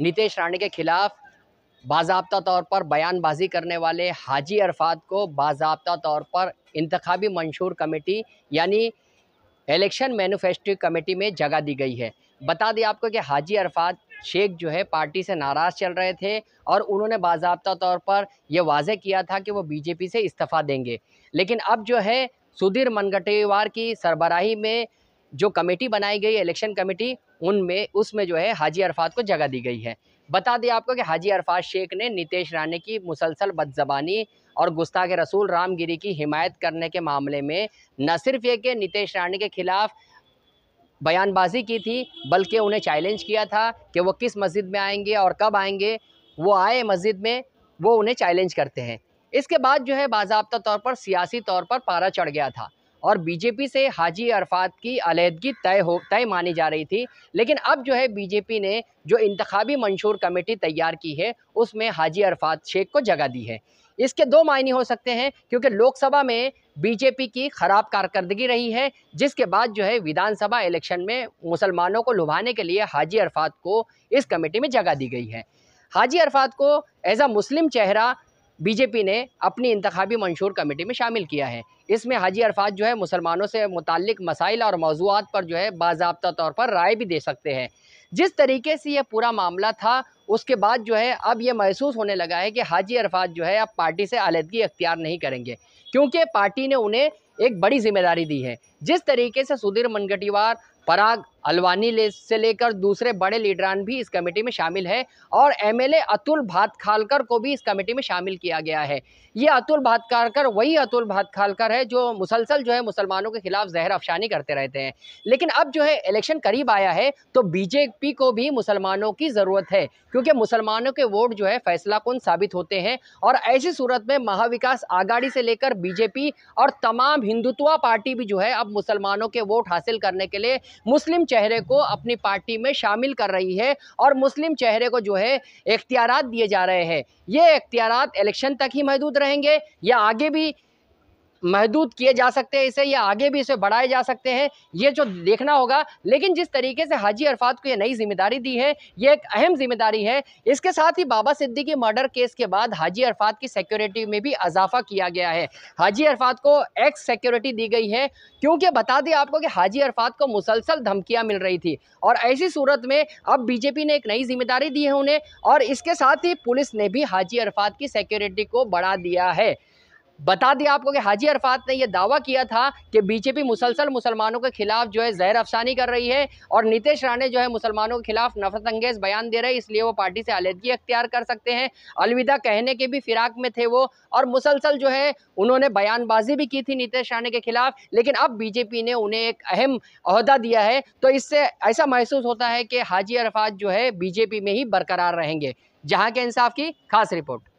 नितेश राणे के खिलाफ बाबा तौर पर बयानबाजी करने वाले हाजी अरफात को बाबा तौर पर इंतबी मंशूर कमेटी यानी इलेक्शन मैनुफेस्ट्री कमेटी में जगह दी गई है बता दें आपको कि हाजी अरफात शेख जो है पार्टी से नाराज़ चल रहे थे और उन्होंने बाबा तौर पर यह वाजे किया था कि वो बीजेपी से इस्तीफ़ा देंगे लेकिन अब जो है सुधीर मनगटेवार की सरबराही में जो कमेटी बनाई गई इलेक्शन कमेटी उनमें उसमें जो है हाजी अरफात को जगह दी गई है बता दें आपको कि हाजी अरफात शेख ने नितेश राणे की मुसलसल बदजबानी और के रसूल रामगिरी की हिमायत करने के मामले में न सिर्फ ये कि नितेश राणे के खिलाफ बयानबाजी की थी बल्कि उन्हें चैलेंज किया था कि वो किस मस्जिद में आएंगे और कब आएंगे वो आए मस्जिद में वो उन्हें चैलेंज करते हैं इसके बाद जो है बाबा तौर पर सियासी तौर पर पारा चढ़ गया था और बीजेपी से हाजी अरफात की अलीहदगी तय हो तय मानी जा रही थी लेकिन अब जो है बीजेपी ने जो इंतबी मंशूर कमेटी तैयार की है उसमें हाजी अरफात शेख को जगह दी है इसके दो मायने हो सकते हैं क्योंकि लोकसभा में बीजेपी की खराब कारकर्दगी रही है जिसके बाद जो है विधानसभा इलेक्शन में मुसलमानों को लुभाने के लिए हाजी अरफात को इस कमेटी में जगह दी गई है हाजी अरफात को एज अ मुस्लिम चेहरा बीजेपी ने अपनी इंतबी मंशूर कमेटी में शामिल किया है इसमें हाजी अरफात जो है मुसलमानों से मुतल मसाइल और मौजूद पर जो है बाबा तौर पर राय भी दे सकते हैं जिस तरीके से यह पूरा मामला था उसके बाद जो है अब ये महसूस होने लगा है कि हाजी अरफात जो है अब पार्टी से आलदगी अख्तियार नहीं करेंगे क्योंकि पार्टी ने उन्हें एक बड़ी जिम्मेदारी दी है जिस तरीके से सुधीर मनगटीवार पराग अलवानी ले से लेकर दूसरे बड़े लीडरान भी इस कमेटी में शामिल है और एमएलए अतुल भातखालकर को भी इस कमेटी में शामिल किया गया है ये अतुल भातखालकर वही अतुल भातखालकर है जो मुसलसल जो है मुसलमानों के खिलाफ जहर अफशानी करते रहते हैं लेकिन अब जो है इलेक्शन करीब आया है तो बीजेपी को भी मुसलमानों की ज़रूरत है क्योंकि क्योंकि मुसलमानों के वोट जो है फैसला कौन साबित होते हैं और ऐसी सूरत में महाविकास आघाड़ी से लेकर बीजेपी और तमाम हिंदुत्वा पार्टी भी जो है अब मुसलमानों के वोट हासिल करने के लिए मुस्लिम चेहरे को अपनी पार्टी में शामिल कर रही है और मुस्लिम चेहरे को जो है इख्तियार दिए जा रहे हैं ये इख्तियार इलेक्शन तक ही महदूद रहेंगे या आगे भी महदूद किए जा सकते हैं इसे या आगे भी इसे बढ़ाए जा सकते हैं ये जो देखना होगा लेकिन जिस तरीके से हाजी अरफात को ये नई जिम्मेदारी दी है ये एक अहम जिम्मेदारी है इसके साथ ही बाबा सिद्दीकी मर्डर केस के बाद हाजी अरफात की सिक्योरिटी में भी इजाफा किया गया है हाजी अरफात को एक्स सिक्योरिटी दी गई है क्योंकि बता दें आपको कि हाजी अरफात को मुसलसल धमकियाँ मिल रही थी और ऐसी सूरत में अब बीजेपी ने एक नई जिम्मेदारी दी है उन्हें और इसके साथ ही पुलिस ने भी हाजी अरफात की सिक्योरिटी को बढ़ा दिया है बता दिया आपको कि हाजी अरफात ने यह दावा किया था कि बीजेपी मुसलसल मुसलमानों के खिलाफ जो है जहर अफसानी कर रही है और नीतीश राणे जो है मुसलमानों के खिलाफ नफरत अंगेज बयान दे रहे इसलिए वो पार्टी से आलहदगी अख्तियार कर सकते हैं अलविदा कहने के भी फिराक में थे वो और मुसलसल जो है उन्होंने बयानबाजी भी की थी नीतीश राणे के खिलाफ लेकिन अब बीजेपी ने उन्हें एक अहम अहदा दिया है तो इससे ऐसा महसूस होता है कि हाजी अरफात जो है बीजेपी में ही बरकरार रहेंगे जहाँ के इंसाफ की खास रिपोर्ट